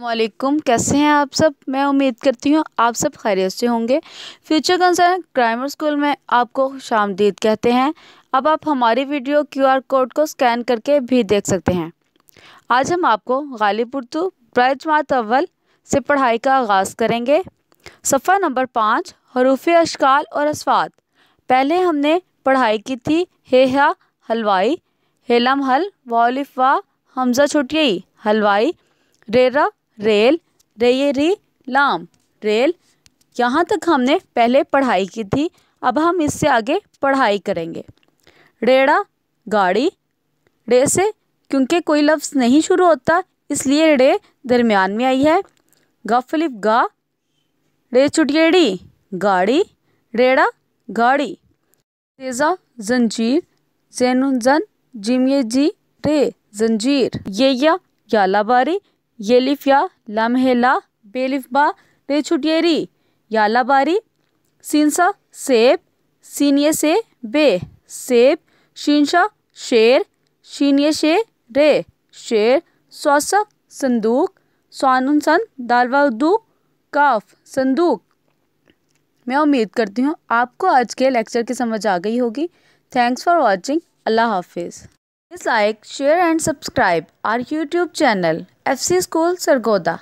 वालेकुम कैसे हैं आप सब मैं उम्मीद करती हूँ आप सब खैरियत से होंगे फ्यूचर कंसर्न ग्रामर स्कूल में आपको खुश आमदीद कहते हैं अब आप हमारी वीडियो क्यूआर कोड को स्कैन करके भी देख सकते हैं आज हम आपको गालिब उर्दू ब्रजमात अव्वल से पढ़ाई का आगाज़ करेंगे सफ़ा नंबर पाँच हरूफ अशकाल और असफात पहले हमने पढ़ाई की थी हे हा हलवाई हेलम हल वाह हमज़ा छुटियई हलवाई रेरा रेल रेयरी लाम रेल यहाँ तक हमने पहले पढ़ाई की थी अब हम इससे आगे पढ़ाई करेंगे रेड़ा गाड़ी रे से क्योंकि कोई लफ्ज़ नहीं शुरू होता इसलिए रे दरमियान में आई है गफलिफ गा रे चुटियेड़ी गाड़ी रेड़ा गाड़ी रेजा जंजीर जन जिमे जी रे जंजीर ये या याला बारी येलिफ या लमहेला बेलिफबा बा रेछुटियरी या लाबारी सिंसा सेब सीनिय से बे सेब शींशा शेर शीनिय शे रे शेर स्वास संदूक स्वानुन सन दालवादू काफ संदूक मैं उम्मीद करती हूँ आपको आज के लेक्चर की समझ आ गई होगी थैंक्स फॉर वॉचिंग अल्लाह हाफिज़ Please like, share and subscribe our YouTube channel FC School Sargoda.